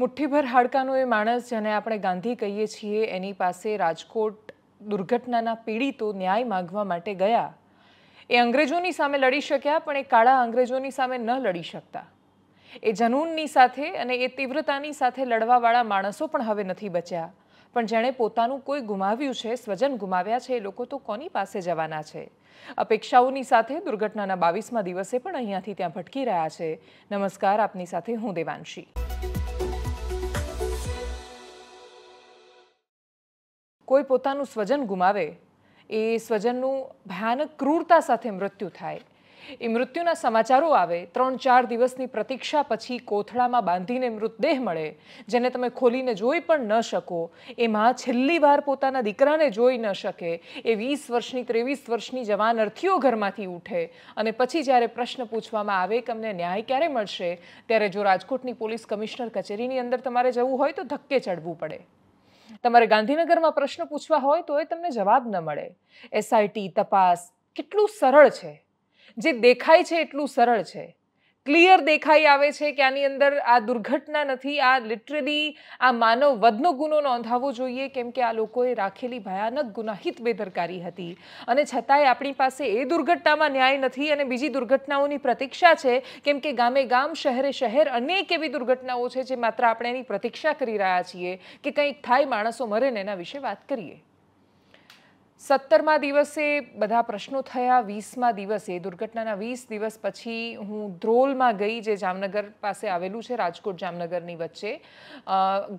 મુઠ્ઠીભર હાડકાનો એ માણસ જેને આપણે ગાંધી કહીએ છીએ એની પાસે રાજકોટ દુર્ઘટનાના પીડિતો ન્યાય માગવા માટે ગયા એ અંગ્રેજોની સામે લડી શક્યા પણ એ કાળા અંગ્રેજોની સામે ન લડી શકતા એ જનૂનની સાથે અને એ તીવ્રતાની સાથે લડવાવાળા માણસો પણ હવે નથી બચ્યા પણ જેણે પોતાનું કોઈ ગુમાવ્યું છે સ્વજન ગુમાવ્યા છે એ લોકો તો કોની પાસે જવાના છે અપેક્ષાઓની સાથે દુર્ઘટનાના બાવીસમાં દિવસે પણ અહીંયાથી ત્યાં ભટકી રહ્યા છે નમસ્કાર આપની સાથે હું દેવાંશી કોઈ પોતાનું સ્વજન ગુમાવે એ સ્વજનનું ભયાનક ક્રૂરતા સાથે મૃત્યુ થાય એ મૃત્યુના સમાચારો આવે ત્રણ ચાર દિવસની પ્રતીક્ષા પછી કોથળામાં બાંધીને મૃતદેહ મળે જેને તમે ખોલીને જોઈ પણ ન શકો એ માં છેલ્લી વાર પોતાના દીકરાને જોઈ ન શકે એ વીસ વર્ષની ત્રેવીસ વર્ષની જવાન અર્થીઓ ઘરમાંથી ઉઠે અને પછી જ્યારે પ્રશ્ન પૂછવામાં આવે કે અમને ન્યાય ક્યારે મળશે ત્યારે જો રાજકોટની પોલીસ કમિશનર કચેરીની અંદર તમારે જવું હોય તો ધક્કે ચડવું પડે તમારે ગાંધીનગરમાં પ્રશ્ન પૂછવા હોય તો એ તમને જવાબ ન મળે એસઆઈટી તપાસ કેટલું સરળ છે જે દેખાય છે એટલું સરળ છે ક્લિયર દેખાઈ આવે છે કે આની અંદર આ દુર્ઘટના નથી આ લિટરલી આ માનવ વધનો ગુનો નોંધાવવો જોઈએ કેમ કે આ લોકોએ રાખેલી ભયાનક ગુનાહિત બેદરકારી હતી અને છતાંય આપણી પાસે એ દુર્ઘટનામાં ન્યાય નથી અને બીજી દુર્ઘટનાઓની પ્રતીક્ષા છે કેમ કે ગામે ગામ શહેરે શહેર અનેક એવી દુર્ઘટનાઓ છે જે માત્ર આપણે એની પ્રતીક્ષા કરી રહ્યા છીએ કે કંઈક થાય માણસો મરે ને એના વિશે વાત કરીએ સત્તરમા દિવસે બધા પ્રશ્નો થયા વીસમા દિવસે દુર્ઘટનાના વીસ દિવસ પછી હું ધ્રોલમાં ગઈ જે જામનગર પાસે આવેલું છે રાજકોટ જામનગરની વચ્ચે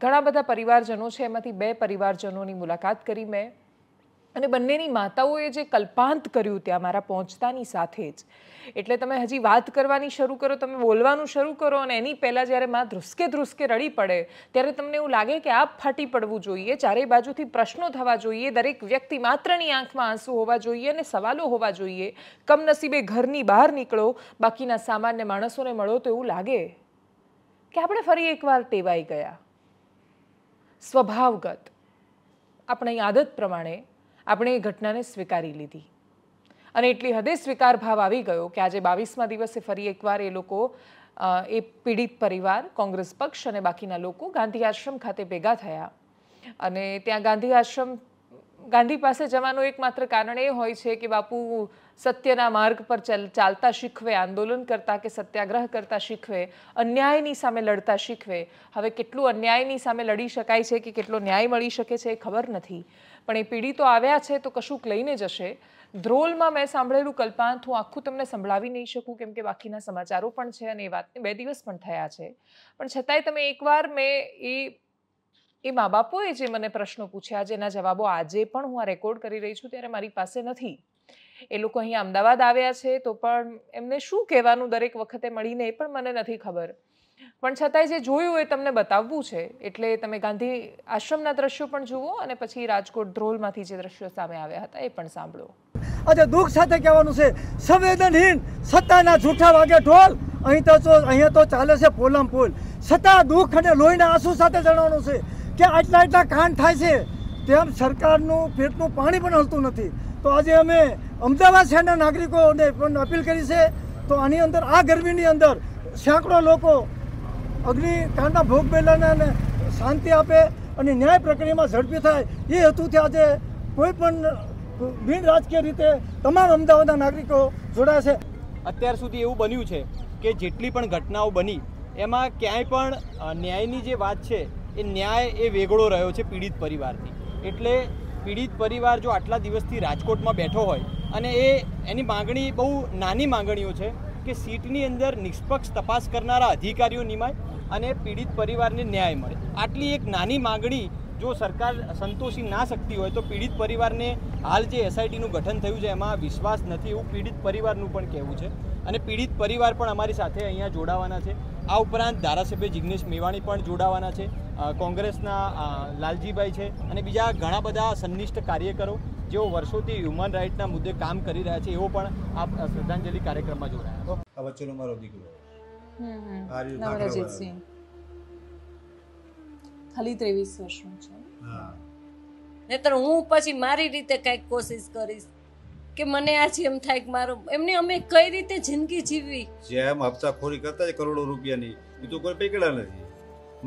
ઘણા બધા પરિવારજનો છે એમાંથી બે પરિવારજનોની મુલાકાત કરી મેં અને બંનેની માતાઓએ જે કલ્પાંત કર્યું ત્યાં મારા પહોંચતાની સાથે જ એટલે તમે હજી વાત કરવાની શરૂ કરો તમે બોલવાનું શરૂ કરો અને એની પહેલાં જ્યારે મા ધ્રુસકે ધ્રુસકે રડી પડે ત્યારે તમને એવું લાગે કે આપ ફાટી પડવું જોઈએ ચારેય બાજુથી પ્રશ્નો થવા જોઈએ દરેક વ્યક્તિ માત્રની આંખમાં આંસુ હોવા જોઈએ અને સવાલો હોવા જોઈએ કમનસીબે ઘરની બહાર નીકળો બાકીના સામાન્ય માણસોને મળો તો એવું લાગે કે આપણે ફરી એકવાર ટેવાઈ ગયા સ્વભાવગત આપણી આદત પ્રમાણે આપણે એ ઘટનાને સ્વીકારી લીધી અને એટલી હદે સ્વીકાર ભાવ આવી ગયો કે આજે બાવીસમાં દિવસે ફરી એકવાર એ લોકો એ પીડિત પરિવાર કોંગ્રેસ પક્ષ અને બાકીના લોકો ગાંધી આશ્રમ ખાતે ભેગા થયા અને ત્યાં ગાંધી આશ્રમ ગાંધી પાસે જવાનું એકમાત્ર કારણ એ હોય છે કે બાપુ સત્યના માર્ગ પર ચાલતા શીખવે આંદોલન કરતા કે સત્યાગ્રહ કરતા શીખવે અન્યાયની સામે લડતા શીખવે હવે કેટલું અન્યાયની સામે લડી શકાય છે કે કેટલો ન્યાય મળી શકે છે એ ખબર નથી પણ એ પીડિતો આવ્યા છે તો કશુંક લઈને જશે ધ્રોલમાં મેં સાંભળેલું કલ્પાંત હું આખું તમને સંભળાવી નહીં શકું કેમ કે બાકીના સમાચારો પણ છે અને એ વાતને બે દિવસ પણ થયા છે પણ છતાંય તમે એકવાર મેં એ એ મા બાપોએ જે મને પ્રશ્નો પૂછ્યા જેના જવાબો આજે પણ હું આ રેકોર્ડ કરી રહી છું ત્યારે મારી પાસે નથી એ લોકો અહીંયા અમદાવાદ આવ્યા છે તો પણ એમને શું કહેવાનું દરેક વખતે મળીને એ પણ મને નથી ખબર પણ છતાંય જે જોયું એ તમને બતાવવું છે એટલે તમે ગાંધી આશ્રમના દ્રશ્યો પણ જુઓ અને પછી રાજકોટ ધ્રોલમાંથી જે દ્રશ્યો સામે આવ્યા હતા એ પણ સાંભળો આજે દુઃખ સાથે કહેવાનું છે સંવેદનહીન સત્તાના જૂઠા વાગે ઢોલ અહીં તો અહીંયા તો ચાલે છે પોલમ પોલ સત્તા દુઃખ અને લોહીના આંસુ સાથે જણાવવાનું છે કે આટલા આટલા કાંડ થાય છે તેમ સરકારનું પેટનું પાણી પણ હલતું નથી તો આજે અમે અમદાવાદ શહેરના નાગરિકોને પણ અપીલ કરી છે તો આની અંદર આ ગરમીની અંદર સેંકડો લોકો અગ્નિકાંડના ભોગ બનેલાને શાંતિ આપે અને ન્યાય પ્રક્રિયામાં ઝડપી થાય એ હેતુથી આજે કોઈ પણ બિન રાજકીય રીતે તમામ અમદાવાદના નાગરિકો જોડાયા છે અત્યાર સુધી એવું બન્યું છે કે જેટલી પણ ઘટનાઓ બની એમાં ક્યાંય પણ ન્યાયની જે વાત છે એ ન્યાય એ વેગળો રહ્યો છે પીડિત પરિવારથી એટલે પીડિત પરિવાર જો આટલા દિવસથી રાજકોટમાં બેઠો હોય અને એ એની માગણી બહુ નાની માગણીઓ છે કે સીટની અંદર નિષ્પક્ષ તપાસ કરનારા અધિકારીઓ નિમાય અને પીડિત પરિવારને ન્યાય મળે આટલી એક નાની માગણી જો સરકાર સંતોષી ના શકતી હોય તો પીડિત પરિવારને હાલ જે એસઆઈટીનું ગઠન થયું છે એમાં વિશ્વાસ નથી એવું પીડિત પરિવારનું પણ કહેવું છે અને પીડિત પરિવાર પણ અમારી સાથે અહીંયા જોડાવાના છે આ ઉપરાંત ધારાસભ્ય જિગ્નેશ મેવાણી પણ જોડાવાના છે કોંગ્રેસના લાલજીભાઈ છે અને બીજા ઘણા બધા સંનિષ્ઠ કાર્યકરો જેઓ વર્ષોથી હ્યુમન રાઇટના મુદ્દે કામ કરી રહ્યા છે એવો પણ આ શ્રદ્ધાંજલિ કાર્યક્રમમાં જોડાયા વચ્ચેનો મારો દીકરો નવરજીત સિંહ ખાલી ત્રેવીસ વર્ષનો છું નહીતર હું પછી મારી રીતે કંઈક કોશિશ કરીશ કે મને આજે એમ થાય કે મારો એમને અમે કઈ રીતે જિંદગી જીવવી જેમ હપ્તાખોરી કરતા કરોડો રૂપિયાની એ તો કોઈ પકડા નથી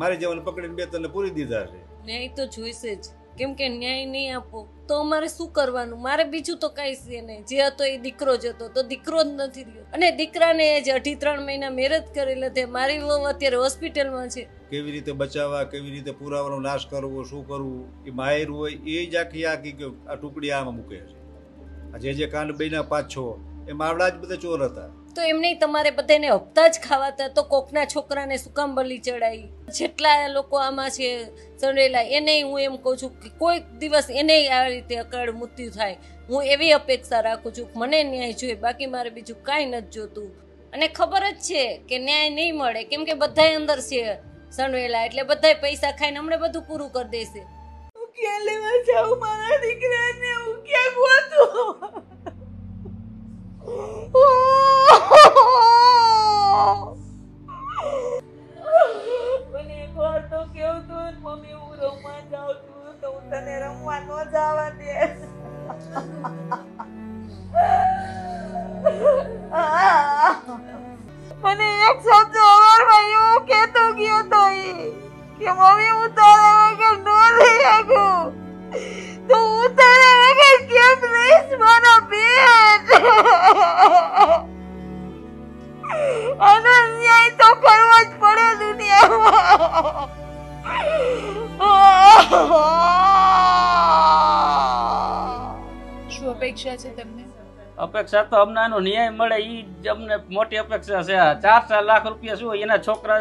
મારી જેવાને પકડીને બે તને પૂરી દીધા છે ન્યાય તો જોઈશે જ કેમ કે ન્યાય નહીં આપો તો અમારે શું કરવાનું મારે બીજું તો કાંઈ છે નહીં જે હતો એ દીકરો જ હતો તો દીકરો જ નથી રહ્યો અને દીકરાને એ જ અઢી ત્રણ મહિના મેરેજ કરેલ છે મારી વહુ અત્યારે હોસ્પિટલમાં છે કેવી રીતે બચાવવા કેવી રીતે પુરાવાનો નાશ કરવો શું કરવું એ માહિર હોય એ જ આખી આખી આ ટુકડી આમાં મૂકે છે આ જે જે કાંડ બન્યા પાછો એ માવડા જ બધા ચોર હતા તો એમ નહીં તમારે બધાને હપ્તા જ ખાવાતા તો કોકના છોકરાને શું કામ બલી ચડાવી જેટલા લોકો આમાં છે સંડેલા એને હું એમ કહું છું કે કોઈક દિવસ એને આ રીતે અકાળ મૃત્યુ થાય હું એવી અપેક્ષા રાખું છું મને ન્યાય જોઈએ બાકી મારે બીજું કાંઈ નથી જોતું અને ખબર જ છે કે ન્યાય નહીં મળે કેમ કે બધાય અંદર છે સંડવેલા એટલે બધાય પૈસા ખાઈને હમણાં બધું પૂરું કરી દેશે હું લેવા જાઉં મારા દીકરાને હું ક્યાં મને એકવાર તો કેવું તું મમ્મી હું રમવા જાઉં છું તો હું તને રમવા ન જવા દે મને એક શબ્દ અપેક્ષા તો અમને આનો ન્યાય મળે એ અમને મોટી અપેક્ષા છે ચાર ચાર લાખ રૂપિયા શું એના છોકરા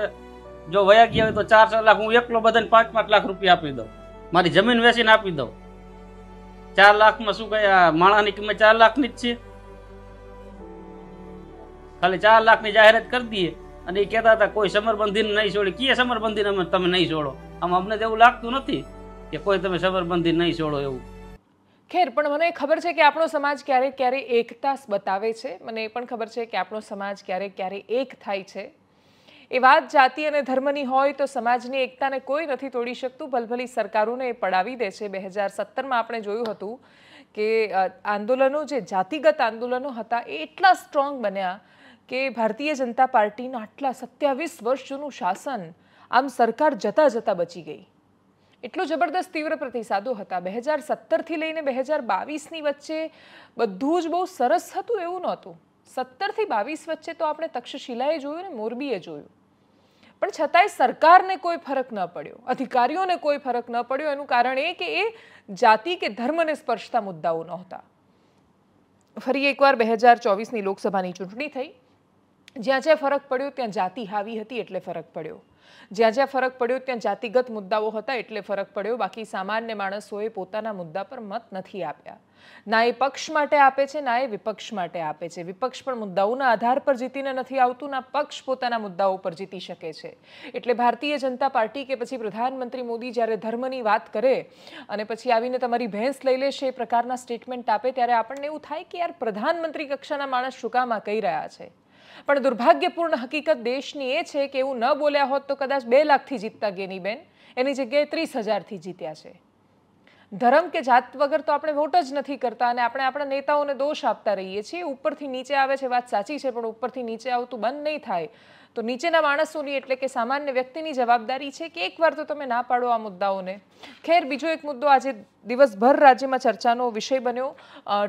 જો વયા ગયા હોય તો ચાર ચાર લાખ હું એકલો બધાને પાંચ પાંચ લાખ રૂપિયા આપી દઉં મારી જમીન વેચીને આપી દઉં ચાર લાખમાં શું કયા માણાની કિંમત ચાર લાખની જ છે ખાલી ચાર લાખની જાહેરાત કરી દઈએ અને એ કહેતા હતા કોઈ સમરબંધીને નહીં છોડી કીએ સમરબંધીને અમે તમે નહીં છોડો આમ અમને તો એવું લાગતું નથી કે કોઈ તમે સમરબંધી નહીં છોડો એવું ખેર પણ મને ખબર છે કે આપણો સમાજ ક્યારેક ક્યારેક એકતા બતાવે છે મને એ પણ ખબર છે કે આપણો સમાજ ક્યારેક ક્યારે એક થાય છે એ વાત જાતિ અને ધર્મની હોય તો સમાજની એકતાને કોઈ નથી તોડી શકતું ભલભલી સરકારોને એ પડાવી દે છે બે હજાર સત્તરમાં આપણે જોયું હતું કે આંદોલનો જે જાતિગત આંદોલનો હતા એ એટલા સ્ટ્રોંગ બન્યા કે ભારતીય જનતા પાર્ટીના આટલા સત્યાવીસ વર્ષ જૂનું શાસન આમ સરકાર જતાં જતાં બચી ગઈ એટલો જબરદસ્ત તીવ્ર પ્રતિસાદો હતા બે હજાર સત્તરથી લઈને બે હજાર બાવીસની વચ્ચે બધું જ બહુ સરસ હતું એવું નહોતું સત્તરથી બાવીસ વચ્ચે તો આપણે તક્ષશિલાએ જોયું ને મોરબીએ જોયું પણ છતાંય સરકારને કોઈ ફરક ન પડ્યો અધિકારીઓને કોઈ ફરક ન પડ્યો એનું કારણ એ કે એ જાતિ કે ધર્મને સ્પર્શતા મુદ્દાઓ નહોતા ફરી એકવાર બે હજાર ચોવીસની લોકસભાની ચૂંટણી થઈ જ્યાં જ્યાં ફરક પડ્યો ત્યાં જાતિ હાવી હતી એટલે ફરક પડ્યો જ્યાં જ્યાં ફરક પડ્યો ત્યાં જાતિગત મુદ્દાઓ હતા એટલે ફરક પડ્યો બાકી સામાન્ય માણસોએ પોતાના મુદ્દા પર મત નથી આપ્યા ના એ પક્ષ માટે આપે છે ના એ વિપક્ષ માટે આપે છે વિપક્ષ પણ મુદ્દાઓના આધાર પર જીતીને નથી આવતું ના પક્ષ પોતાના મુદ્દાઓ પર જીતી શકે છે એટલે ભારતીય જનતા પાર્ટી કે પછી પ્રધાનમંત્રી મોદી જ્યારે ધર્મની વાત કરે અને પછી આવીને તમારી ભેંસ લઈ લેશે એ પ્રકારના સ્ટેટમેન્ટ આપે ત્યારે આપણને એવું થાય કે યાર પ્રધાનમંત્રી કક્ષાના માણસ શું કામ કહી રહ્યા છે પણ દુર્ભાગ્યપૂર્ણ હકીકત દેશની એ છે કે એવું ન બોલ્યા હોત તો કદાચ બે લાખથી જીતતા ગેનીબેન એની જગ્યાએ ત્રીસ હજારથી જીત્યા છે ધર્મ કે જાત વગર તો આપણે વોટ જ નથી કરતા અને આપણે આપણા નેતાઓને દોષ આપતા રહીએ છીએ ઉપરથી નીચે આવે છે વાત સાચી છે પણ ઉપરથી નીચે આવતું બંધ નહીં થાય તો નીચેના માણસોની એટલે કે સામાન્ય વ્યક્તિની જવાબદારી છે કે એકવાર તો તમે ના પાડો આ મુદ્દાઓને ખેર બીજો એક મુદ્દો આજે દિવસભર રાજ્યમાં ચર્ચાનો વિષય બન્યો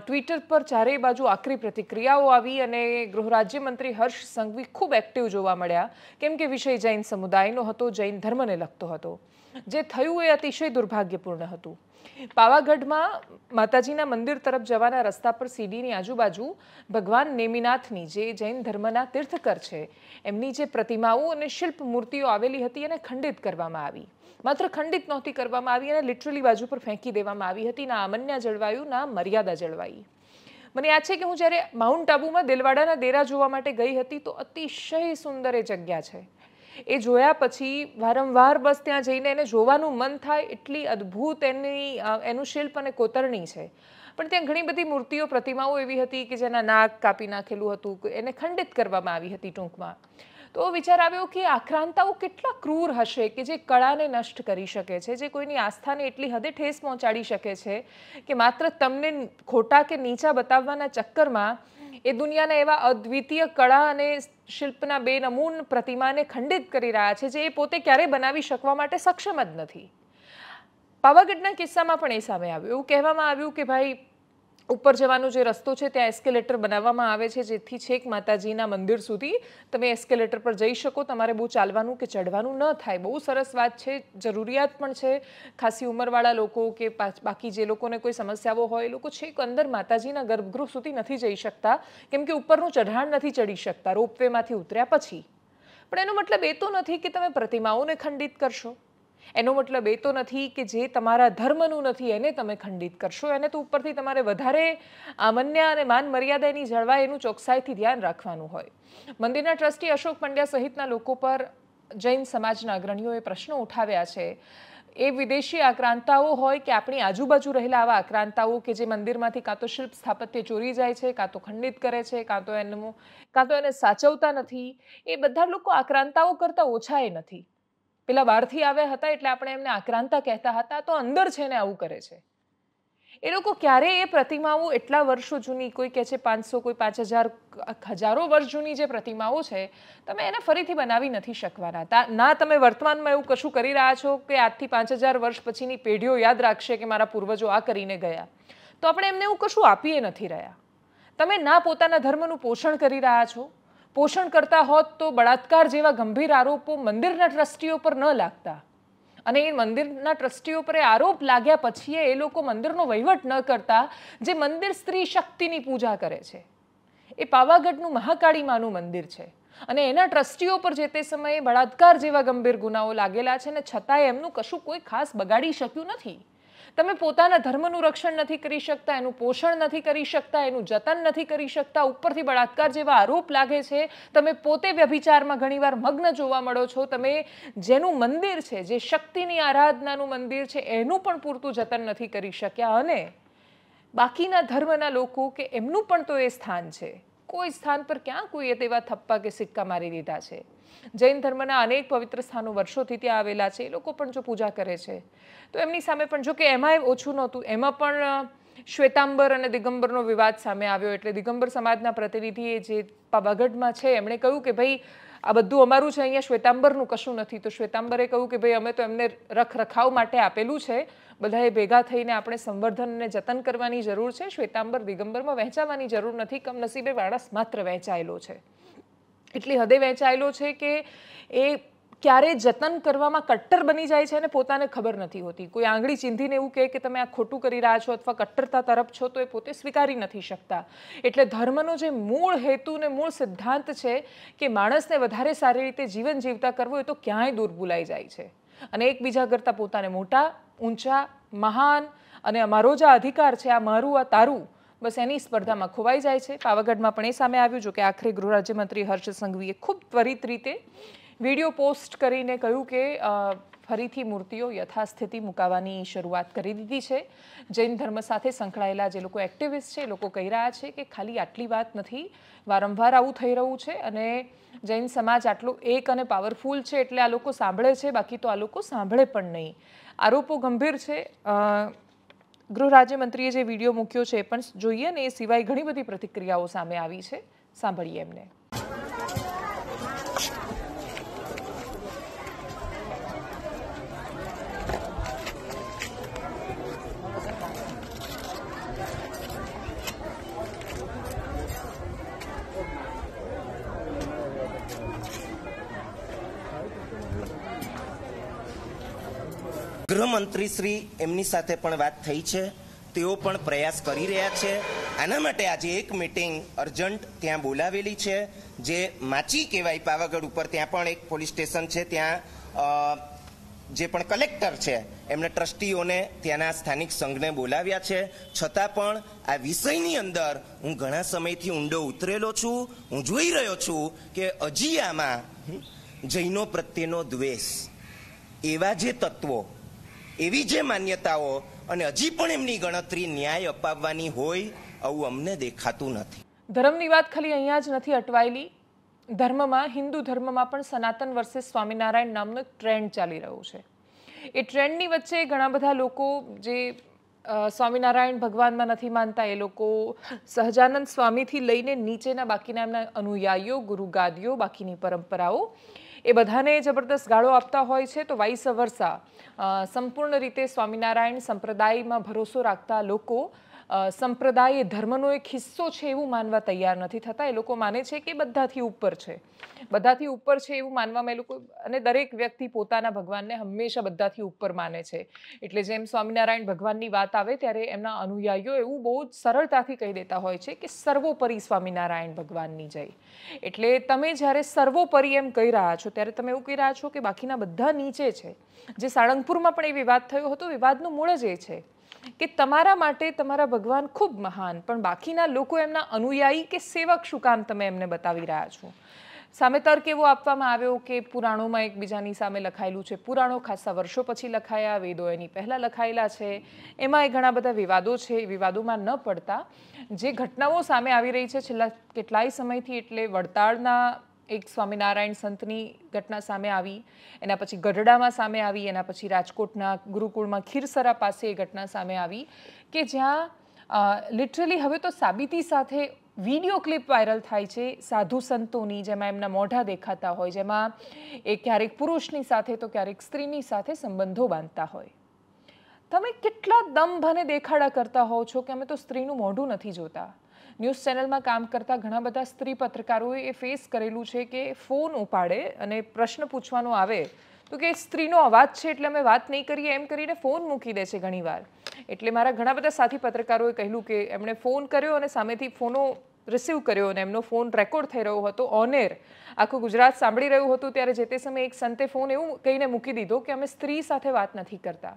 ટ્વિટર પર ચારેય બાજુ આકરી પ્રતિક્રિયાઓ આવી અને ગૃહ રાજ્યમંત્રી હર્ષ સંઘવી ખૂબ એક્ટિવ જોવા મળ્યા કેમ કે વિષય જૈન સમુદાયનો હતો જૈન ધર્મને લગતો હતો જે થયું એ અતિશય દુર્ભાગ્યપૂર્ણ હતું પાવાગઢમાં માતાજીના મંદિર તરફ જવાના રસ્તા પર સીડીની આજુબાજુ ભગવાન નેમિનાથની જે જૈન ધર્મના તીર્થકર છે એમની જે પ્રતિમાઓ અને શિલ્પ મૂર્તિઓ આવેલી હતી એને ખંડિત કરવામાં આવી માત્ર ખંડિત નહોતી કરવામાં આવી અને લિટરલી બાજુ પર ફેંકી દેવામાં આવી હતી ના અમન્યા જળવાયું ના મર્યાદા જળવાઈ મને યાદ છે કે હું જ્યારે માઉન્ટ આબુમાં દિલવાડાના દેરા જોવા માટે ગઈ હતી તો અતિશય સુંદર એ જગ્યા છે એ જોયા પછી વારંવાર બસ ત્યાં જઈને એને જોવાનું મન થાય એટલી અદ્ભુત એની એનું શિલ્પ અને કોતરણી છે પણ ત્યાં ઘણી બધી મૂર્તિઓ પ્રતિમાઓ એવી હતી કે જેના નાક કાપી નાખેલું હતું એને ખંડિત કરવામાં આવી હતી ટૂંકમાં તો વિચાર આવ્યો કે આક્રાંતાઓ કેટલા ક્રૂર હશે કે જે કળાને નષ્ટ કરી શકે છે જે કોઈની આસ્થાને એટલી હદે ઠેસ પહોંચાડી શકે છે કે માત્ર તમને ખોટા કે નીચા બતાવવાના ચક્કરમાં એ દુનિયાના એવા અદ્વિતીય કળા અને શિલ્પના બે નમૂન પ્રતિમાને ખંડિત કરી રહ્યા છે જે એ પોતે ક્યારેય બનાવી શકવા માટે સક્ષમ જ નથી પાવાગઢના કિસ્સામાં પણ એ સામે આવ્યું એવું કહેવામાં આવ્યું કે ભાઈ ઉપર જવાનો જે રસ્તો છે ત્યાં એસ્કેલેટર બનાવવામાં આવે છે જેથી છેક માતાજીના મંદિર સુધી તમે એસ્કેલેટર પર જઈ શકો તમારે બહુ ચાલવાનું કે ચડવાનું ન થાય બહુ સરસ વાત છે જરૂરિયાત પણ છે ખાસી ઉંમરવાળા લોકો કે બાકી જે લોકોને કોઈ સમસ્યાઓ હોય એ લોકો છેક અંદર માતાજીના ગર્ભગૃહ સુધી નથી જઈ શકતા કેમ કે ઉપરનું ચઢાણ નથી ચડી શકતા રોપવેમાંથી ઉતર્યા પછી પણ એનો મતલબ એ તો નથી કે તમે પ્રતિમાઓને ખંડિત કરશો એનો મતલબ એ તો નથી કે જે તમારા ધર્મનું નથી એને તમે ખંડિત કરશો એને તો ઉપરથી તમારે વધારે અમન્ય અને માન મર્યાદા એની જળવાય એનું ચોકસાઈથી ધ્યાન રાખવાનું હોય મંદિરના ટ્રસ્ટી અશોક પંડ્યા સહિતના લોકો પર જૈન સમાજના અગ્રણીઓએ પ્રશ્નો ઉઠાવ્યા છે એ વિદેશી આક્રાંતાઓ હોય કે આપણી આજુબાજુ રહેલા આવા આક્રાંતાઓ કે જે મંદિરમાંથી કાં તો શિલ્પ સ્થાપત્ય ચોરી જાય છે કાં તો ખંડિત કરે છે કાં તો એનું કાં તો એને સાચવતા નથી એ બધા લોકો આક્રાંતાઓ કરતાં ઓછા એ નથી પેલા બહારથી આવ્યા હતા એટલે આપણે એમને આક્રાંતા કહેતા હતા તો અંદર છે ને આવું કરે છે એ લોકો ક્યારે એ પ્રતિમાઓ એટલા વર્ષો જૂની કોઈ કહે છે પાંચસો કોઈ પાંચ હજાર હજારો વર્ષ જૂની જે પ્રતિમાઓ છે તમે એને ફરીથી બનાવી નથી શકવાના ના તમે વર્તમાનમાં એવું કશું કરી રહ્યા છો કે આજથી પાંચ હજાર વર્ષ પછીની પેઢીઓ યાદ રાખશે કે મારા પૂર્વજો આ કરીને ગયા તો આપણે એમને એવું કશું આપીએ નથી રહ્યા તમે ના પોતાના ધર્મનું પોષણ કરી રહ્યા છો પોષણ કરતા હોત તો બળાત્કાર જેવા ગંભીર આરોપો મંદિરના ટ્રસ્ટીઓ પર ન લાગતા અને એ મંદિરના ટ્રસ્ટીઓ પર આરોપ લાગ્યા પછી એ લોકો મંદિરનો વહીવટ ન કરતા જે મંદિર સ્ત્રી શક્તિની પૂજા કરે છે એ પાવાગઢનું મહાકાળીમાનું મંદિર છે અને એના ટ્રસ્ટીઓ પર જે તે સમયે બળાત્કાર જેવા ગંભીર ગુનાઓ લાગેલા છે ને છતાંય એમનું કશું કોઈ ખાસ બગાડી શક્યું નથી તમે પોતાના ધર્મનું રક્ષણ નથી કરી શકતા એનું પોષણ નથી કરી શકતા એનું જતન નથી કરી શકતા ઉપરથી બળાત્કાર જેવા આરોપ લાગે છે તમે પોતે વ્યભિચારમાં ઘણીવાર મગ્ન જોવા મળો છો તમે જેનું મંદિર છે જે શક્તિની આરાધનાનું મંદિર છે એનું પણ પૂરતું જતન નથી કરી શક્યા અને બાકીના ધર્મના લોકો કે એમનું પણ તો એ સ્થાન છે કોઈ સ્થાન પર ક્યાં કોઈએ તેવા થપ્પા કે સિક્કા મારી દીધા છે જૈન ધર્મના અનેક પવિત્ર સ્થાનો વર્ષોથી ત્યાં આવેલા છે એ લોકો પણ જો પૂજા કરે છે તો એમની સામે પણ જો કે એમાં ઓછું નહોતું એમાં પણ શ્વેતાંબર અને દિગંબરનો વિવાદ સામે આવ્યો એટલે દિગંબર સમાજના પ્રતિનિધિએ જે પાવાગઢમાં છે એમણે કહ્યું કે ભાઈ આ બધું અમારું છે અહીંયા શ્વેતાંબરનું કશું નથી તો શ્વેતાંબરે કહ્યું કે ભાઈ અમે તો એમને રખરખાવ માટે આપેલું છે બધાએ ભેગા થઈને આપણે સંવર્ધનને જતન કરવાની જરૂર છે શ્વેતાંબર દિગંબરમાં વહેંચાવાની જરૂર નથી કમનસીબે માણસ માત્ર વહેંચાયેલો છે એટલી હદે વહેંચાયેલો છે કે એ ક્યારે જતન કરવામાં કટ્ટર બની જાય છે અને પોતાને ખબર નથી હોતી કોઈ આંગળી ચીંધીને એવું કહે કે તમે આ ખોટું કરી રહ્યા છો અથવા કટ્ટરતા તરફ છો તો એ પોતે સ્વીકારી નથી શકતા એટલે ધર્મનો જે મૂળ હેતુ ને મૂળ સિદ્ધાંત છે કે માણસને વધારે સારી રીતે જીવન જીવતા કરવું એ તો ક્યાંય દૂર ભૂલાઈ જાય છે અને એકબીજા કરતાં પોતાને મોટા ઊંચા મહાન અને અમારો જે અધિકાર છે આ મારું આ તારું બસ એની સ્પર્ધામાં ખોવાઈ જાય છે પાવાગઢમાં પણ એ સામે આવ્યું જો કે આખરે ગૃહ રાજ્યમંત્રી હર્ષ સંઘવીએ ખૂબ ત્વરિત રીતે વિડીયો પોસ્ટ કરીને કહ્યું કે ફરીથી મૂર્તિઓ યથાસ્થિતિ મુકાવાની શરૂઆત કરી દીધી છે જૈન ધર્મ સાથે સંકળાયેલા જે લોકો એક્ટિવિસ્ટ છે એ લોકો કહી રહ્યા છે કે ખાલી આટલી વાત નથી વારંવાર આવું થઈ રહ્યું છે અને જૈન સમાજ આટલો એક અને પાવરફુલ છે એટલે આ લોકો સાંભળે છે બાકી તો આ લોકો સાંભળે પણ નહીં આરોપો ગંભીર છે ગૃહ રાજ્યમંત્રીએ જે વિડીયો મૂક્યો છે પણ જોઈએ ને એ સિવાય ઘણી બધી પ્રતિક્રિયાઓ સામે આવી છે સાંભળીએ એમને ગૃહમંત્રીશ્રી એમની સાથે પણ વાત થઈ છે તેઓ પણ પ્રયાસ કરી રહ્યા છે આના માટે આજે એક મિટિંગ અર્જન્ટ ત્યાં બોલાવેલી છે જે માચી કહેવાય પાવાગઢ ઉપર ત્યાં પણ એક પોલીસ સ્ટેશન છે ત્યાં જે પણ કલેક્ટર છે એમને ટ્રસ્ટીઓને ત્યાંના સ્થાનિક સંઘને બોલાવ્યા છે છતાં પણ આ વિષયની અંદર હું ઘણા સમયથી ઊંડો ઉતરેલો છું હું જોઈ રહ્યો છું કે હજી આમાં જૈનો પ્રત્યેનો દ્વેષ એવા જે તત્વો એવી જે માન્યતાઓ અને હજી પણ એમની ગણતરી ન્યાય અપાવવાની હોય આવું અમને દેખાતું નથી ધર્મની વાત ખાલી અહીંયા જ નથી અટવાયેલી ધર્મમાં હિન્દુ ધર્મમાં પણ સનાતન વર્ષે સ્વામિનારાયણ નામનો ટ્રેન્ડ ચાલી રહ્યો છે એ ટ્રેન્ડની વચ્ચે ઘણા બધા લોકો જે સ્વામિનારાયણ ભગવાનમાં નથી માનતા એ લોકો સહજાનંદ સ્વામીથી લઈને નીચેના બાકીના એમના અનુયાયીઓ ગુરુગાદીઓ બાકીની પરંપરાઓ એ બધાને જબરદસ્ત ગાળો આપતા હોય છે તો વાઇસ અવરસા સંપૂર્ણ રીતે સ્વામિનારાયણ સંપ્રદાયમાં ભરોસો રાખતા લોકો સંપ્રદાય એ ધર્મનો એક હિસ્સો છે એવું માનવા તૈયાર નથી થતા એ લોકો માને છે કે બધાથી ઉપર છે બધાથી ઉપર છે એવું માનવામાં એ લોકો અને દરેક વ્યક્તિ પોતાના ભગવાનને હંમેશા બધાથી ઉપર માને છે એટલે જેમ સ્વામિનારાયણ ભગવાનની વાત આવે ત્યારે એમના અનુયાયીઓ એવું બહુ જ સરળતાથી કહી દેતા હોય છે કે સર્વોપરી સ્વામિનારાયણ ભગવાનની જય એટલે તમે જ્યારે સર્વોપરી એમ કહી રહ્યા છો ત્યારે તમે એવું કહી રહ્યા છો કે બાકીના બધા નીચે છે જે સાળંગપુરમાં પણ એ વિવાદ થયો હતો વિવાદનું મૂળ જ એ છે કે તમારા માટે તમારા ભગવાન ખૂબ મહાન પણ બાકીના લોકો એમના અનુયાયી કે સેવક શું કામ તમે એમને બતાવી રહ્યા છો સામે તર્ક એવો આપવામાં આવ્યો કે પુરાણોમાં એકબીજાની સામે લખાયેલું છે પુરાણો ખાસા વર્ષો પછી લખાયા વેદો એની પહેલાં લખાયેલા છે એમાં એ ઘણા બધા વિવાદો છે એ વિવાદોમાં ન પડતા જે ઘટનાઓ સામે આવી રહી છે છેલ્લા કેટલાય સમયથી એટલે વડતાળના એક સ્વામિનારાયણ સંતની ઘટના સામે આવી એના પછી ગઢડામાં સામે આવી એના પછી રાજકોટના ગુરુકુળમાં ખીરસરા પાસે એ ઘટના સામે આવી કે જ્યાં લિટરલી હવે તો સાબિતી સાથે વિડીયો ક્લિપ વાયરલ થાય છે સાધુ સંતોની જેમાં એમના મોઢા દેખાતા હોય જેમાં એ ક્યારેક પુરુષની સાથે તો ક્યારેક સ્ત્રીની સાથે સંબંધો બાંધતા હોય તમે કેટલા દંભ અને દેખાડા કરતા હોવ છો કે અમે તો સ્ત્રીનું મોઢું નથી જોતા ન્યૂઝ ચેનલમાં કામ કરતા ઘણા બધા સ્ત્રી પત્રકારોએ એ ફેસ કરેલું છે કે ફોન ઉપાડે અને પ્રશ્ન પૂછવાનો આવે તો કે સ્ત્રીનો અવાજ છે એટલે અમે વાત નહીં કરીએ એમ કરીને ફોન મૂકી દે છે ઘણીવાર એટલે મારા ઘણા બધા સાથી પત્રકારોએ કહેલું કે એમણે ફોન કર્યો અને સામેથી ફોનો રિસીવ કર્યો અને એમનો ફોન રેકોર્ડ થઈ રહ્યો હતો ઓનેર આખું ગુજરાત સાંભળી રહ્યું હતું ત્યારે જે તે સમયે એક સંતે ફોન એવું કહીને મૂકી દીધો કે અમે સ્ત્રી સાથે વાત નથી કરતા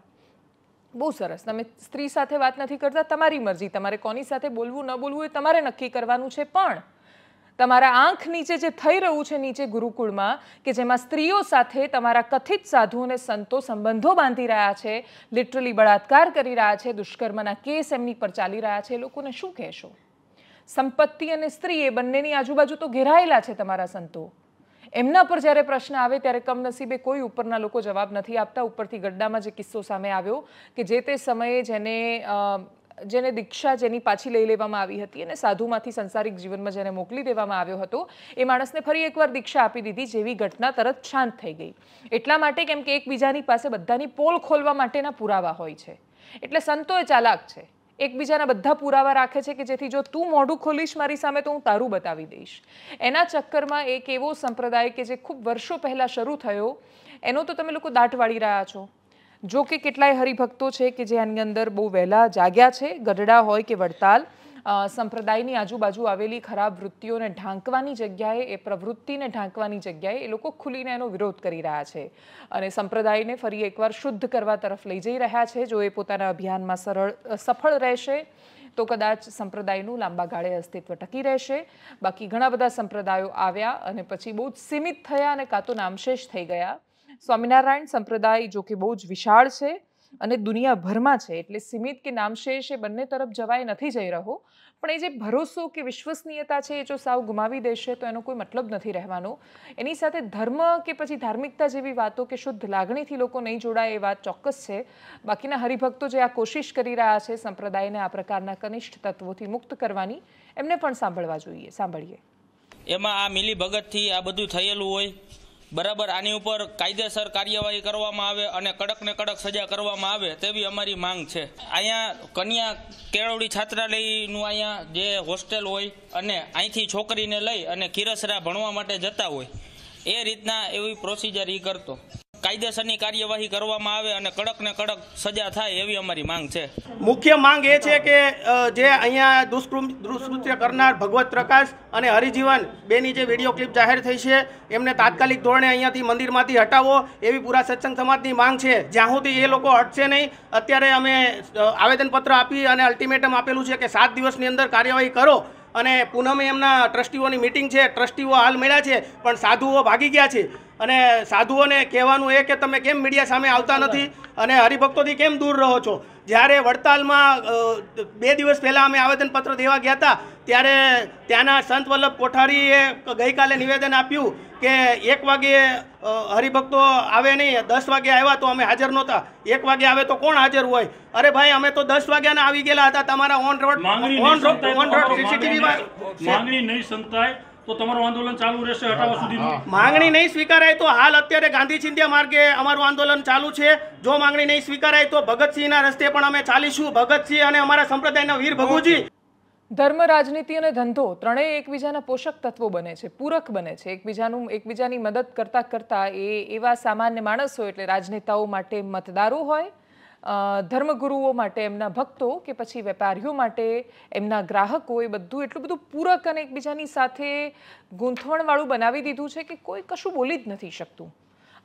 બહુ સરસ તમે સ્ત્રી સાથે વાત નથી કરતા તમારી મરજી તમારે કોની સાથે બોલવું ન બોલવું એ તમારે નક્કી કરવાનું છે પણ તમારા આંખ નીચે જે થઈ રહ્યું છે નીચે ગુરુકુળમાં કે જેમાં સ્ત્રીઓ સાથે તમારા કથિત સાધુ અને સંતો સંબંધો બાંધી રહ્યા છે લિટરલી બળાત્કાર કરી રહ્યા છે દુષ્કર્મના કેસ એમની પર ચાલી રહ્યા છે એ લોકોને શું કહેશો સંપત્તિ અને સ્ત્રી એ બંનેની આજુબાજુ તો ઘેરાયેલા છે તમારા સંતો એમના પર જ્યારે પ્રશ્ન આવે ત્યારે કમનસીબે કોઈ ઉપરના લોકો જવાબ નથી આપતા ઉપરથી ગડ્ડામાં જે કિસ્સો સામે આવ્યો કે જે તે સમયે જેને જેને દીક્ષા જેની પાછી લઈ લેવામાં આવી હતી અને સાધુમાંથી સંસારિક જીવનમાં જેને મોકલી દેવામાં આવ્યો હતો એ માણસને ફરી એકવાર દીક્ષા આપી દીધી જેવી ઘટના તરત શાંત થઈ ગઈ એટલા માટે કેમ કે એકબીજાની પાસે બધાની પોલ ખોલવા માટેના પુરાવા હોય છે એટલે સંતોએ ચાલાક છે એકબીજાના બધા પુરાવા રાખે છે કે જેથી જો તું મોઢું ખોલીશ મારી સામે તો હું તારું બતાવી દઈશ એના ચક્કરમાં એક એવો સંપ્રદાય કે જે ખૂબ વર્ષો પહેલાં શરૂ થયો એનો તો તમે લોકો દાટ વાળી રહ્યા છો જો કે કેટલાય હરિભક્તો છે કે જે આની અંદર બહુ વહેલા જાગ્યા છે ગઢડા હોય કે વડતાલ સંપ્રદાયની આજુબાજુ આવેલી ખરાબ વૃત્તિઓને ઢાંકવાની જગ્યાએ એ પ્રવૃત્તિને ઢાંકવાની જગ્યાએ એ લોકો ખુલીને એનો વિરોધ કરી રહ્યા છે અને સંપ્રદાયને ફરી એકવાર શુદ્ધ કરવા તરફ લઈ જઈ રહ્યા છે જો એ પોતાના અભિયાનમાં સરળ સફળ રહેશે તો કદાચ સંપ્રદાયનું લાંબા ગાળે અસ્તિત્વ ટકી રહેશે બાકી ઘણા બધા સંપ્રદાયો આવ્યા અને પછી બહુ જ સીમિત થયા અને કાં તો નામશેષ થઈ ગયા સ્વામિનારાયણ સંપ્રદાય જો કે બહુ જ વિશાળ છે અને દુનિયાભરમાં છે એટલે સીમિત કે નામશેષ એ બંને તરફ જવાય નથી જઈ રહ્યો પણ એ જે ભરોસો કે વિશ્વસનીયતા છે એ જો સાવ ગુમાવી દેશે તો એનો કોઈ મતલબ નથી રહેવાનો એની સાથે ધર્મ કે પછી ધાર્મિકતા જેવી વાતો કે શુદ્ધ લાગણીથી લોકો નહીં જોડાય એ વાત ચોક્કસ છે બાકીના હરિભક્તો જે આ કોશિશ કરી રહ્યા છે સંપ્રદાયને આ પ્રકારના કનિષ્ઠ તત્વોથી મુક્ત કરવાની એમને પણ સાંભળવા જોઈએ સાંભળીએ એમાં આ મિલી ભગતથી આ બધું થયેલું હોય બરાબર આની ઉપર કાયદેસર કાર્યવાહી કરવામાં આવે અને કડકને કડક સજા કરવામાં આવે તેવી અમારી માંગ છે અહીંયા કન્યા કેળવડી છાત્રાલયનું અહીંયા જે હોસ્ટેલ હોય અને અહીંથી છોકરીને લઈ અને ખીરસરા ભણવા માટે જતા હોય એ રીતના એવી પ્રોસિજર એ કરતો કાયદેસરની કાર્યવાહી કરવામાં આવે અને કડક ને કડક સજા થાય એવી અમારી માંગ છે મુખ્ય માંગ એ છે કે જે અહીંયા દુષ્કૃમ દુષ્કૃત્ય કરનાર ભગવત પ્રકાશ અને હરિજીવન બેની જે વિડીયો ક્લિપ જાહેર થઈ છે એમને તાત્કાલિક ધોરણે અહીંયાથી મંદિરમાંથી હટાવો એવી પૂરા સત્સંગ સમાજની માંગ છે જ્યાં સુધી એ લોકો હટશે નહીં અત્યારે અમે આવેદનપત્ર આપી અને અલ્ટિમેટમ આપેલું છે કે સાત દિવસની અંદર કાર્યવાહી કરો અને પૂનમે એમના ટ્રસ્ટીઓની મિટિંગ છે ટ્રસ્ટીઓ હાલ મળ્યા છે પણ સાધુઓ ભાગી ગયા છે અને સાધુઓને કહેવાનું એ કે તમે કેમ મીડિયા સામે આવતા નથી અને હરિભક્તોથી કેમ દૂર રહો છો જ્યારે વડતાલમાં બે દિવસ પહેલાં અમે આવેદનપત્ર દેવા ગયા હતા ત્યારે ત્યાંના સંત વલ્લભ કોઠારીએ ગઈકાલે નિવેદન આપ્યું કે એક વાગે હરિભક્તો આવે નહીં દસ વાગે આવ્યા તો અમે હાજર નહોતા એક વાગે આવે તો કોણ હાજર હોય અરે ભાઈ અમે તો દસ વાગ્યા આવી ગયેલા હતા તમારા on road on road on road CCTV નહીં સંતાય તો તમારું આંદોલન ચાલુ રહેશે હટાવવા સુધી માંગણી નહીં સ્વીકારાય તો હાલ અત્યારે ગાંધી ચિંધ્યા માર્ગે અમારું આંદોલન ચાલુ છે જો માંગણી નહીં સ્વીકારાય તો ભગતસિંહના રસ્તે પણ અમે ચાલીશું ભગતસિંહ અને અમારા સંપ્રદાયના વીર ભગુજી ધર્મ રાજનીતિ અને ધંધો ત્રણેય એકબીજાના પોષક તત્વો બને છે પૂરક બને છે એકબીજાનું એકબીજાની મદદ કરતાં કરતાં એ એવા સામાન્ય માણસો એટલે રાજનેતાઓ માટે મતદારો હોય ધર્મગુરુઓ માટે એમના ભક્તો કે પછી વેપારીઓ માટે એમના ગ્રાહકો એ બધું એટલું બધું પૂરક અને એકબીજાની સાથે ગૂંથવણવાળું બનાવી દીધું છે કે કોઈ કશું બોલી જ નથી શકતું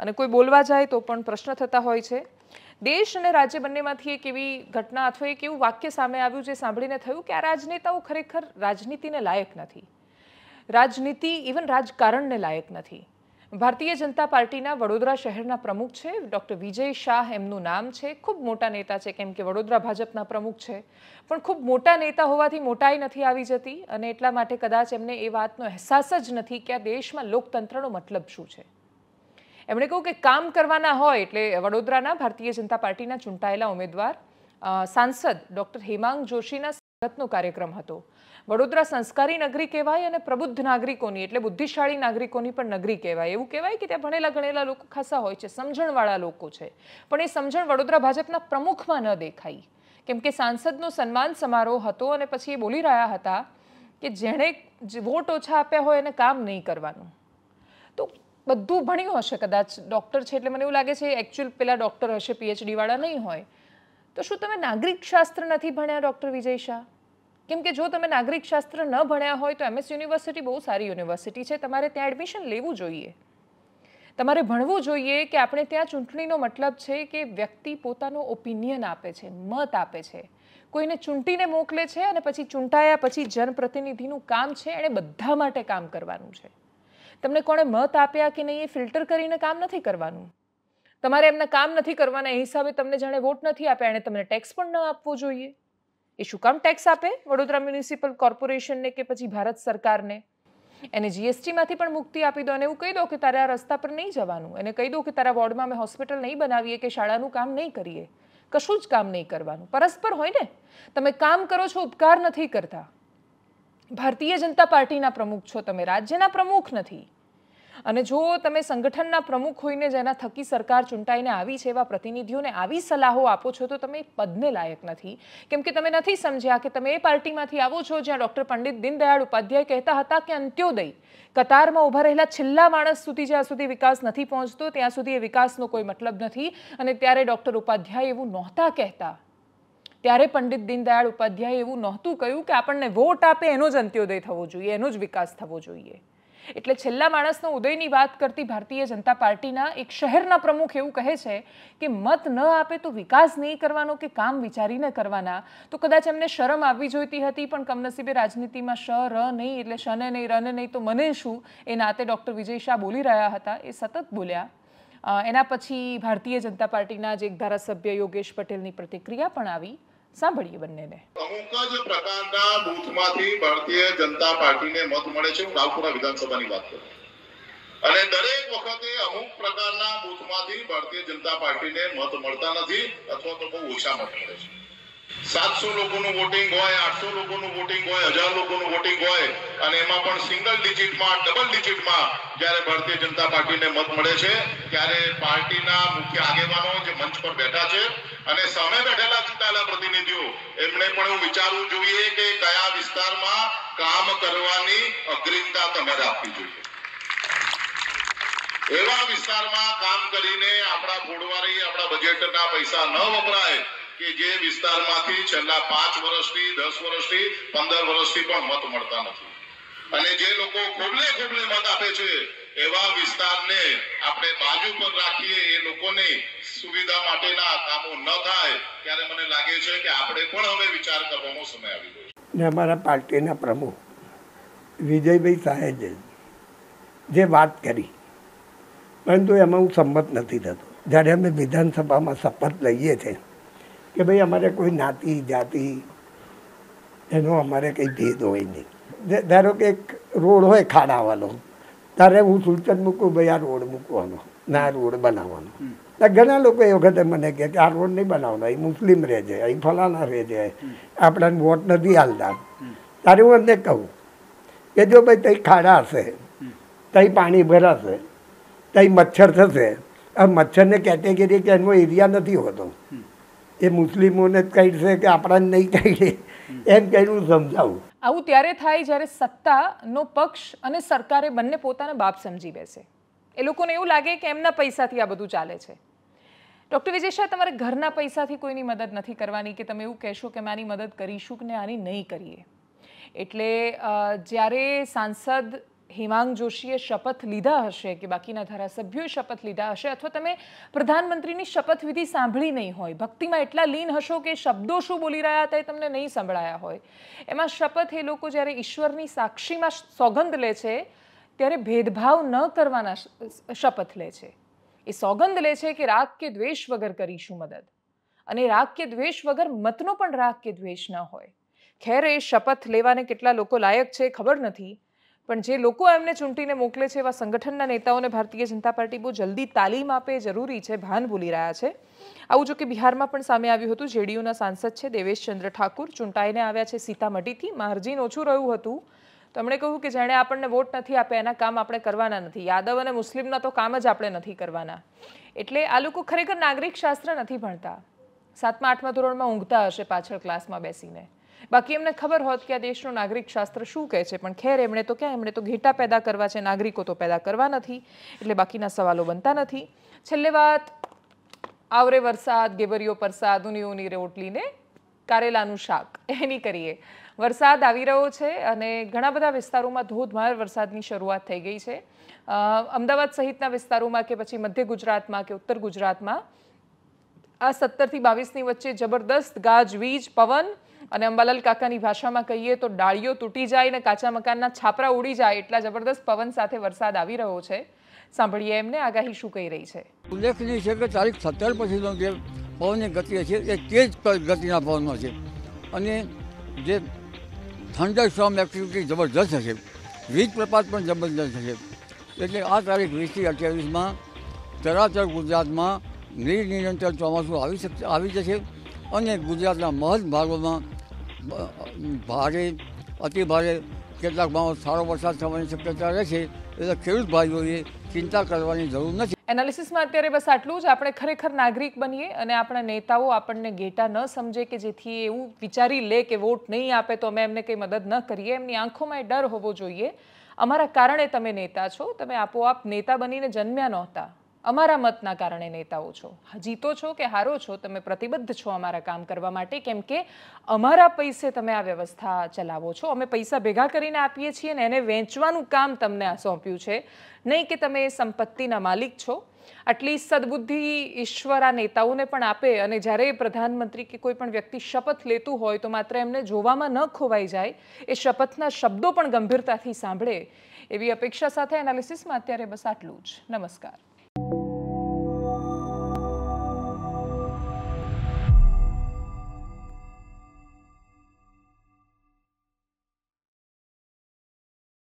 અને કોઈ બોલવા જાય તો પણ પ્રશ્ન થતા હોય છે દેશ અને રાજ્ય બંનેમાંથી એક એવી ઘટના અથવા એક એવું વાક્ય સામે આવ્યું જે સાંભળીને થયું કે આ રાજનેતાઓ ખરેખર રાજનીતિને લાયક નથી રાજનીતિ ઇવન રાજકારણને લાયક નથી ભારતીય જનતા પાર્ટીના વડોદરા શહેરના પ્રમુખ છે ડૉક્ટર વિજય શાહ એમનું નામ છે ખૂબ મોટા નેતા છે કેમ કે વડોદરા ભાજપના પ્રમુખ છે પણ ખૂબ મોટા નેતા હોવાથી મોટાઈ નથી આવી જતી અને એટલા માટે કદાચ એમને એ વાતનો અહેસાસ જ નથી કે આ દેશમાં લોકતંત્રનો મતલબ શું છે એમણે કહ્યું કે કામ કરવાના હોય એટલે વડોદરાના ભારતીય જનતા પાર્ટીના ચૂંટાયેલા ઉમેદવાર સાંસદ ડૉક્ટર હેમાંગ જોશીના સ્વાગતનો કાર્યક્રમ હતો વડોદરા સંસ્કારી નગરી કહેવાય અને પ્રબુદ્ધ નાગરિકોની એટલે બુદ્ધિશાળી નાગરિકોની પણ નગરી કહેવાય એવું કહેવાય કે ત્યાં ભણેલા ગણેલા લોકો ખાસા હોય છે સમજણવાળા લોકો છે પણ એ સમજણ વડોદરા ભાજપના પ્રમુખમાં ન દેખાઈ કેમ કે સાંસદનો સન્માન સમારોહ હતો અને પછી એ બોલી રહ્યા હતા કે જેણે વોટ ઓછા આપ્યા હોય એને કામ નહીં કરવાનું તો બધું ભણ્યું હશે કદાચ ડૉક્ટર છે એટલે મને એવું લાગે છે એકચ્યુઅલ પેલા ડૉક્ટર હશે પીએચડીવાળા નહીં હોય તો શું તમે નાગરિક શાસ્ત્ર નથી ભણ્યા ડૉક્ટર વિજય શાહ કેમ કે જો તમે નાગરિક શાસ્ત્ર ન ભણ્યા હોય તો એમએસ યુનિવર્સિટી બહુ સારી યુનિવર્સિટી છે તમારે ત્યાં એડમિશન લેવું જોઈએ તમારે ભણવું જોઈએ કે આપણે ત્યાં ચૂંટણીનો મતલબ છે કે વ્યક્તિ પોતાનો ઓપિનિયન આપે છે મત આપે છે કોઈને ચૂંટીને મોકલે છે અને પછી ચૂંટાયા પછી જનપ્રતિનિધિનું કામ છે એણે બધા માટે કામ કરવાનું છે તમને કોણે મત આપ્યા કે નહીં એ ફિલ્ટર કરીને કામ નથી કરવાનું તમારે એમના કામ નથી કરવાના એ હિસાબે તમને જાણે વોટ નથી આપ્યા એણે તમને ટેક્સ પણ ન આપવો જોઈએ એ શું કામ ટેક્સ આપે વડોદરા મ્યુનિસિપલ કોર્પોરેશનને કે પછી ભારત સરકારને એને જીએસટીમાંથી પણ મુક્તિ આપી દો અને એવું કહી દો કે તારે આ રસ્તા પર નહીં જવાનું એને કહી દો કે તારા વોર્ડમાં અમે હોસ્પિટલ નહીં બનાવીએ કે શાળાનું કામ નહીં કરીએ કશું જ કામ નહીં કરવાનું પરસ્પર હોય ને તમે કામ કરો છો ઉપકાર નથી કરતા ભારતીય જનતા પાર્ટીના પ્રમુખ છો તમે રાજ્યના પ્રમુખ નથી અને જો તમે સંગઠનના પ્રમુખ હોઈને જેના થકી સરકાર ચૂંટાઈને આવી છે એવા પ્રતિનિધિઓને આવી સલાહો આપો છો તો તમે પદને લાયક નથી કેમ કે તમે નથી સમજ્યા કે તમે એ પાર્ટીમાંથી આવો છો જ્યાં ડૉક્ટર પંડિત દીનદયાળ ઉપાધ્યાય કહેતા હતા કે અંત્યોદય કતારમાં ઊભા રહેલા છેલ્લા માણસ સુધી જ્યાં સુધી વિકાસ નથી પહોંચતો ત્યાં સુધી એ વિકાસનો કોઈ મતલબ નથી અને ત્યારે ડૉક્ટર ઉપાધ્યાય એવું નહોતા કહેતા ત્યારે પંડિત દીનદયાળ ઉપાધ્યાય એવું નહોતું કહ્યું કે આપણને વોટ આપે એનો જ અંત્યોદય થવો જોઈએ એનો જ વિકાસ થવો જોઈએ એટલે છેલ્લા માણસનો ઉદયની વાત કરતી ભારતીય જનતા પાર્ટીના એક શહેરના પ્રમુખ એવું કહે છે કે મત ન આપે તો વિકાસ નહીં કરવાનો કે કામ વિચારીને કરવાના તો કદાચ એમને શરમ આવવી જોઈતી હતી પણ કમનસીબે રાજનીતિમાં શ ર નહીં એટલે શને નહીં રને નહીં તો મને શું એ નાતે ડૉક્ટર વિજય શાહ બોલી રહ્યા હતા એ સતત બોલ્યા એના પછી ભારતીય જનતા પાર્ટીના જે એક ધારાસભ્ય યોગેશ પટેલની પ્રતિક્રિયા પણ આવી સાંભળીએ બંનેને અમુક જ પ્રકારના બૂથમાંથી ભારતીય જનતા પાર્ટીને મત મળે છે હું રાવપુરા વિધાનસભાની વાત કરું અને દરેક વખતે અમુક પ્રકારના બૂથમાંથી ભારતીય જનતા પાર્ટીને મત મળતા નથી અથવા તો બહુ ઓછા મત મળે છે સાતસો લોકોનું વોટિંગ હોય આઠસો લોકોનું વોટિંગ હોય હજાર લોકોનું વોટિંગ હોય અને એમાં પણ સિંગલ ડિજિટમાં ડબલ ડિજિટમાં જ્યારે ભારતીય જનતા પાર્ટીને મત મળે છે ત્યારે પાર્ટીના મુખ્ય આગેવાનો જે મંચ પર બેઠા છે અને સામે બેઠેલા ચૂંટાયેલા પ્રતિનિધિઓ એમણે પણ એવું વિચારવું જોઈએ કે કયા વિસ્તારમાં કામ કરવાની અગ્રિમતા તમારે આપવી જોઈએ એવા વિસ્તારમાં કામ કરીને આપણા ફોડવારી આપણા બજેટના પૈસા ન વપરાય કે જે વિસ્તારમાંથી છેલ્લા પાંચ વર્ષથી દસ વર્ષથી પંદર વર્ષથી પણ મત મળતા નથી અને જે લોકો ખોબલે ખોબલે મત આપે છે એવા વિસ્તારને આપણે બાજુ પર રાખીએ એ લોકોને સુવિધા માટેના કામો ન થાય ત્યારે મને લાગે છે કે આપણે પણ હવે વિચાર કરવાનો સમય આવી ગયો છે અમારા પાર્ટીના પ્રમુખ વિજયભાઈ સાહેજે જે વાત કરી પરંતુ એમાં હું સંમત નથી થતો જ્યારે અમે વિધાનસભામાં શપથ લઈએ છીએ કે ભાઈ અમારે કોઈ નાતી જાતિ એનો અમારે કંઈ ભેદ હોય નહીં ધારો કે એક રોડ હોય ખાડાવાળો તારે હું સૂચન મૂકું ભાઈ આ રોડ મૂકવાનો ના રોડ બનાવવાનો ઘણા લોકો એ વખતે મને કહે કે આ રોડ નહીં બનાવવાનો અહીં મુસ્લિમ રહે છે અહીં ફલાણા રહે આપણાને વોટ નથી હાલતા તારે હું એમને કહું કે જો ભાઈ તઈ ખાડા હશે તઈ પાણી ભરાશે તઈ મચ્છર થશે આ મચ્છરને કેટેગરી કે એનો એરિયા નથી હોતો એ મુસ્લિમોને જ છે કે આપણાને નહીં કાઢે એમ કહેલું સમજાવું આવું ત્યારે થાય જ્યારે સત્તાનો પક્ષ અને સરકારે બંને પોતાના બાપ સમજી બેસે એ લોકોને એવું લાગે કે એમના પૈસાથી આ બધું ચાલે છે ડૉક્ટર વિજય શાહ તમારે ઘરના પૈસાથી કોઈની મદદ નથી કરવાની કે તમે એવું કહેશો કે આની મદદ કરીશું કે આની નહીં કરીએ એટલે જ્યારે સાંસદ હિમાંગ જોશીએ શપથ લીધા હશે કે બાકીના ધારાસભ્યોએ શપથ લીધા હશે અથવા તમે પ્રધાનમંત્રીની શપથવિધિ સાંભળી નહીં હોય ભક્તિમાં એટલા લીન હશો કે શબ્દો શું બોલી રહ્યા હતા એ તમને નહીં સંભળાયા હોય એમાં શપથ એ લોકો જ્યારે ઈશ્વરની સાક્ષીમાં સોગંદ લે છે ત્યારે ભેદભાવ ન કરવાના શપથ લે છે એ સોગંદ લે છે કે રાગ કે દ્વેષ વગર કરીશું મદદ અને રાગ કે દ્વેષ વગર મતનો પણ રાગ કે દ્વેષ ન હોય ખેર એ શપથ લેવાને કેટલા લોકો લાયક છે ખબર નથી પણ જે લોકો એમને ચૂંટીને મોકલે છે એવા સંગઠનના નેતાઓને ભારતીય જનતા પાર્ટી બહુ જલ્દી તાલીમ આપે જરૂરી છે ભાન ભૂલી રહ્યા છે આવું જો કે બિહારમાં પણ સામે આવ્યું હતું જેડીયુના સાંસદ છે દેવેશચંદ્ર ઠાકુર ચૂંટાઈને આવ્યા છે સીતામઢીથી માર્જિન ઓછું રહ્યું હતું તેમણે કહ્યું કે જેણે આપણને વોટ નથી આપ્યા એના કામ આપણે કરવાના નથી યાદવ અને મુસ્લિમના તો કામ જ આપણે નથી કરવાના એટલે આ લોકો ખરેખર નાગરિક શાસ્ત્ર નથી ભણતા સાતમા આઠમા ધોરણમાં ઊંઘતા હશે પાછળ ક્લાસમાં બેસીને બાકી એમને ખબર હોત કે આ દેશનો નાગરિક શાસ્ત્ર શું કહે છે પણ ખેર એમણે તો ક્યાં એમણે તો ઘેટા પેદા કરવા છે નાગરિકો તો પેદા કરવા નથી એટલે બાકીના સવાલો બનતા નથી છેલ્લે વાત આવરે વરસાદ ગેબરીઓ પરસાદ ઉની ઉની રોટલીને કારેલાનું શાક એની કરીએ વરસાદ આવી રહ્યો છે અને ઘણા બધા વિસ્તારોમાં ધોધમાર વરસાદની શરૂઆત થઈ ગઈ છે અમદાવાદ સહિતના વિસ્તારોમાં કે પછી મધ્ય ગુજરાતમાં કે ઉત્તર ગુજરાતમાં આ સત્તરથી બાવીસની વચ્ચે જબરદસ્ત ગાજવીજ પવન અને અંબાલાલ કાકાની ભાષામાં કહીએ તો ડાળીઓ તૂટી જાય અને કાચા મકાનના છાપરા ઉડી જાય એટલા જબરદસ્ત પવન સાથે વરસાદ આવી રહ્યો છે સાંભળીએ એમને આગાહી શું કહી રહી છે ઉલ્લેખનીય છે કે તારીખ સત્તર પછીનો જે પવનની ગતિ છે એ તેજ ગતિના પવનો છે અને જે થંડર સ્ટોમ એક્ટિવિટી જબરદસ્ત હશે વીજ પ્રપાત પણ જબરદસ્ત હશે એટલે આ તારીખ વીસથી અઠ્યાવીસમાં ચરાચર ગુજરાતમાં નિરનિરંતર ચોમાસું આવી શક આવી જશે અને ગુજરાતના મહદ ભાગોમાં ભારે અતિ ભારે કેટલાક ભાવ સારો વરસાદ થવાની શક્યતા રહેશે એટલે ખેડૂત ભાઈઓએ ચિંતા કરવાની જરૂર નથી એનાલિસિસમાં અત્યારે બસ આટલું જ આપણે ખરેખર નાગરિક બનીએ અને આપણા નેતાઓ આપણને ઘેટા ન સમજે કે જેથી એવું વિચારી લે કે વોટ નહીં આપે તો અમે એમને કંઈ મદદ ન કરીએ એમની આંખોમાં એ ડર હોવો જોઈએ અમારા કારણે તમે નેતા છો તમે આપોઆપ નેતા બનીને જન્મ્યા નહોતા અમારા મતના કારણે નેતાઓ છો જીતો છો કે હારો છો તમે પ્રતિબદ્ધ છો અમારા કામ કરવા માટે કેમ કે અમારા પૈસે તમે આ વ્યવસ્થા ચલાવો છો અમે પૈસા ભેગા કરીને આપીએ છીએ ને એને વેચવાનું કામ તમને આ સોંપ્યું છે નહીં કે તમે સંપત્તિના માલિક છો આટલી સદબુદ્ધિ ઈશ્વર આ નેતાઓને પણ આપે અને જ્યારે પ્રધાનમંત્રી કે કોઈ પણ વ્યક્તિ શપથ લેતું હોય તો માત્ર એમને જોવામાં ન ખોવાઈ જાય એ શપથના શબ્દો પણ ગંભીરતાથી સાંભળે એવી અપેક્ષા સાથે એનાલિસિસમાં અત્યારે બસ આટલું જ નમસ્કાર